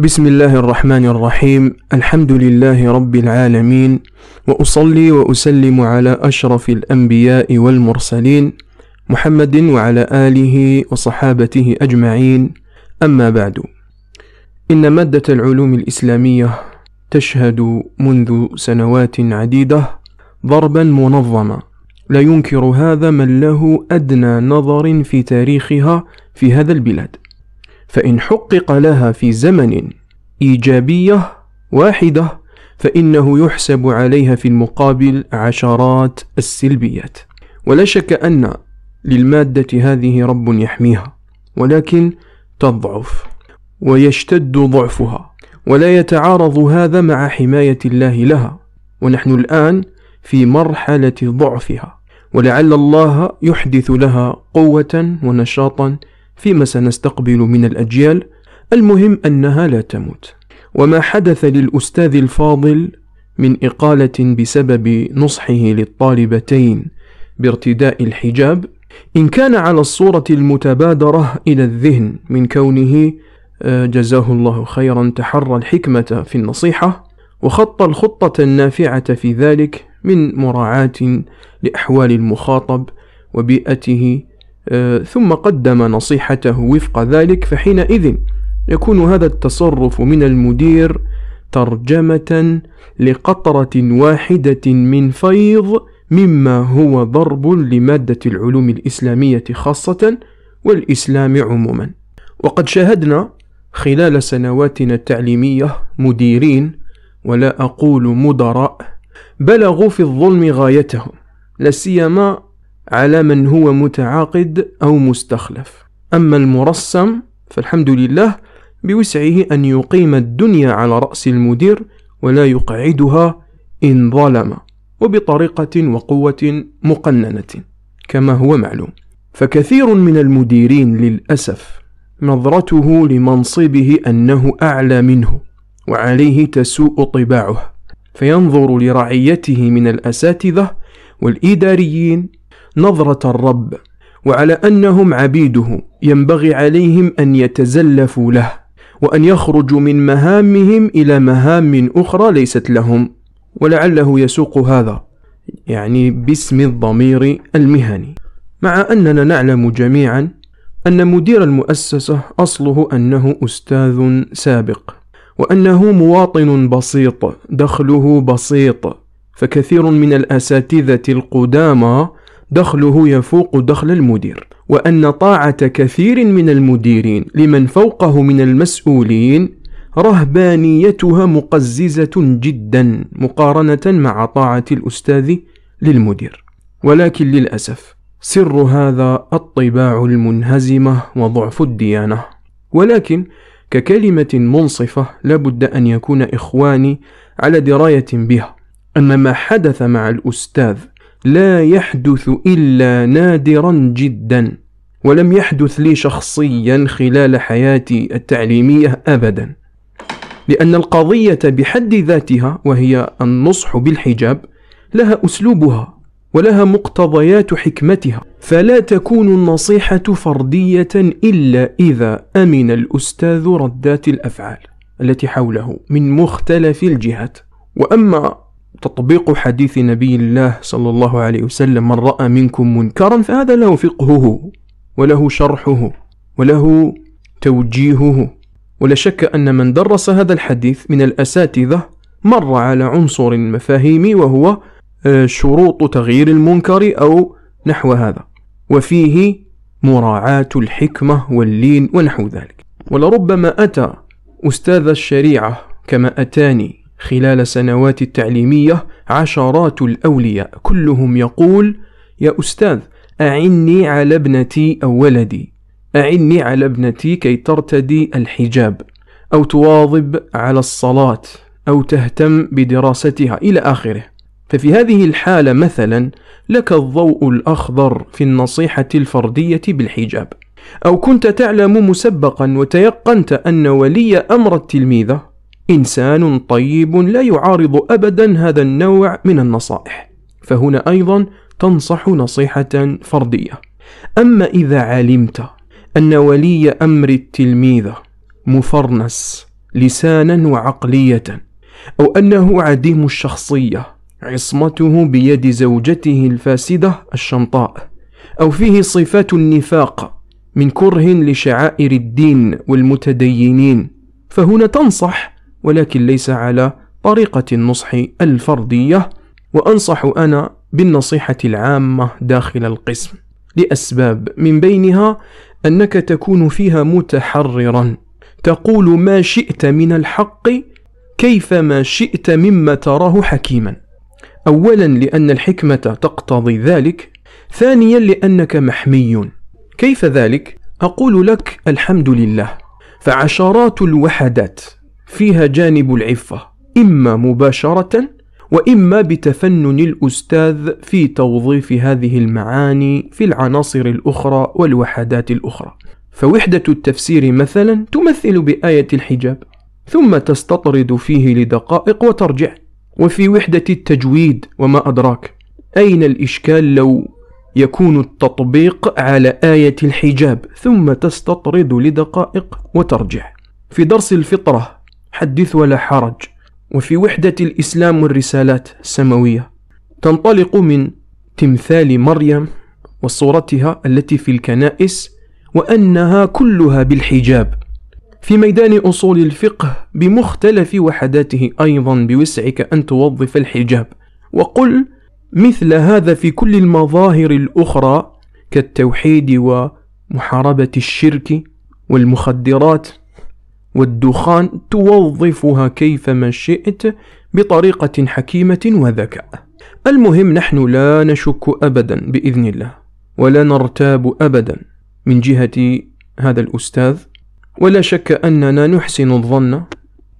بسم الله الرحمن الرحيم الحمد لله رب العالمين واصلي واسلم على اشرف الانبياء والمرسلين محمد وعلى اله وصحابته اجمعين اما بعد ان ماده العلوم الاسلاميه تشهد منذ سنوات عديده ضربا منظما لا ينكر هذا من له ادنى نظر في تاريخها في هذا البلاد فإن حقق لها في زمن إيجابية واحدة فإنه يحسب عليها في المقابل عشرات السلبيات ولا شك أن للمادة هذه رب يحميها ولكن تضعف ويشتد ضعفها ولا يتعارض هذا مع حماية الله لها ونحن الآن في مرحلة ضعفها ولعل الله يحدث لها قوة ونشاطا فيما سنستقبل من الأجيال المهم أنها لا تموت وما حدث للأستاذ الفاضل من إقالة بسبب نصحه للطالبتين بارتداء الحجاب إن كان على الصورة المتبادرة إلى الذهن من كونه آه، جزاه الله خيرا تحرى الحكمة في النصيحة وخط الخطة النافعة في ذلك من مراعاة لأحوال المخاطب وبيئته آه، ثم قدم نصيحته وفق ذلك فحينئذ يكون هذا التصرف من المدير ترجمة لقطرة واحدة من فيض مما هو ضرب لمادة العلوم الإسلامية خاصة والإسلام عموما وقد شاهدنا خلال سنواتنا التعليمية مديرين ولا أقول مدراء بلغوا في الظلم غايتهم لا سيما على من هو متعاقد أو مستخلف أما المرسم فالحمد لله بوسعه أن يقيم الدنيا على رأس المدير ولا يقعدها إن ظلم وبطريقة وقوة مقننة كما هو معلوم فكثير من المديرين للأسف نظرته لمنصبه أنه أعلى منه وعليه تسوء طباعه فينظر لرعيته من الأساتذة والإداريين نظرة الرب وعلى أنهم عبيده ينبغي عليهم أن يتزلفوا له وأن يخرجوا من مهامهم إلى مهام أخرى ليست لهم ولعله يسوق هذا يعني باسم الضمير المهني مع أننا نعلم جميعا أن مدير المؤسسة أصله أنه أستاذ سابق وأنه مواطن بسيط دخله بسيط فكثير من الأساتذة القدامى دخله يفوق دخل المدير وأن طاعة كثير من المديرين لمن فوقه من المسؤولين رهبانيتها مقززة جدا مقارنة مع طاعة الأستاذ للمدير ولكن للأسف سر هذا الطباع المنهزمة وضعف الديانة ولكن ككلمة منصفة لابد أن يكون إخواني على دراية بها أن ما حدث مع الأستاذ لا يحدث إلا نادرا جدا ولم يحدث لي شخصيا خلال حياتي التعليمية أبدا لأن القضية بحد ذاتها وهي النصح بالحجاب لها أسلوبها ولها مقتضيات حكمتها فلا تكون النصيحة فردية إلا إذا أمن الأستاذ ردات الأفعال التي حوله من مختلف الجهات وأما تطبيق حديث نبي الله صلى الله عليه وسلم من رأى منكم منكرا فهذا له فقهه وله شرحه وله توجيهه ولا شك أن من درس هذا الحديث من الأساتذة مر على عنصر مفاهيمي وهو آه، شروط تغيير المنكر أو نحو هذا وفيه مراعاة الحكمة واللين ونحو ذلك ولربما أتى أستاذ الشريعة كما أتاني خلال سنوات التعليمية عشرات الأولياء كلهم يقول يا أستاذ أعني على ابنتي أو ولدي أعني على ابنتي كي ترتدي الحجاب أو تواظب على الصلاة أو تهتم بدراستها إلى آخره ففي هذه الحالة مثلا لك الضوء الأخضر في النصيحة الفردية بالحجاب أو كنت تعلم مسبقا وتيقنت أن ولي أمر التلميذة إنسان طيب لا يعارض أبدا هذا النوع من النصائح فهنا أيضا تنصح نصيحة فردية أما إذا علمت أن ولي أمر التلميذ مفرنس لسانا وعقلية أو أنه عديم الشخصية عصمته بيد زوجته الفاسدة الشمطاء أو فيه صفات النفاق من كره لشعائر الدين والمتدينين فهنا تنصح ولكن ليس على طريقة النصح الفردية وأنصح أنا بالنصيحة العامة داخل القسم لأسباب من بينها أنك تكون فيها متحررا تقول ما شئت من الحق كيفما شئت مما تراه حكيما أولا لأن الحكمة تقتضي ذلك ثانيا لأنك محمي كيف ذلك؟ أقول لك الحمد لله فعشرات الوحدات فيها جانب العفة إما مباشرة وإما بتفنن الأستاذ في توظيف هذه المعاني في العناصر الأخرى والوحدات الأخرى فوحدة التفسير مثلا تمثل بآية الحجاب ثم تستطرد فيه لدقائق وترجع وفي وحدة التجويد وما أدراك أين الإشكال لو يكون التطبيق على آية الحجاب ثم تستطرد لدقائق وترجع في درس الفطرة حدث ولا حرج وفي وحدة الإسلام والرسالات السماوية تنطلق من تمثال مريم وصورتها التي في الكنائس وأنها كلها بالحجاب في ميدان أصول الفقه بمختلف وحداته أيضا بوسعك أن توظف الحجاب وقل مثل هذا في كل المظاهر الأخرى كالتوحيد ومحاربة الشرك والمخدرات والدخان توظفها كيفما شئت بطريقة حكيمة وذكاء. المهم نحن لا نشك أبدا بإذن الله، ولا نرتاب أبدا من جهة هذا الأستاذ، ولا شك أننا نحسن الظن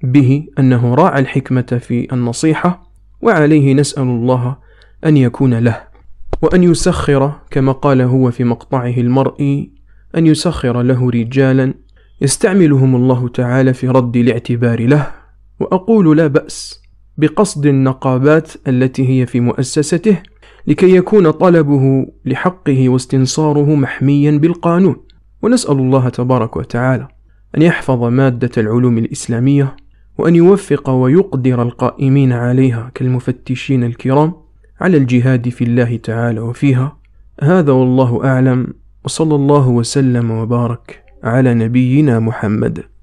به أنه راعى الحكمة في النصيحة، وعليه نسأل الله أن يكون له، وأن يسخر كما قال هو في مقطعه المرئي أن يسخر له رجالا يستعملهم الله تعالى في رد الاعتبار له وأقول لا بأس بقصد النقابات التي هي في مؤسسته لكي يكون طلبه لحقه واستنصاره محميا بالقانون ونسأل الله تبارك وتعالى أن يحفظ مادة العلوم الإسلامية وأن يوفق ويقدر القائمين عليها كالمفتشين الكرام على الجهاد في الله تعالى وفيها هذا والله أعلم وصلى الله وسلم وبارك على نبينا محمد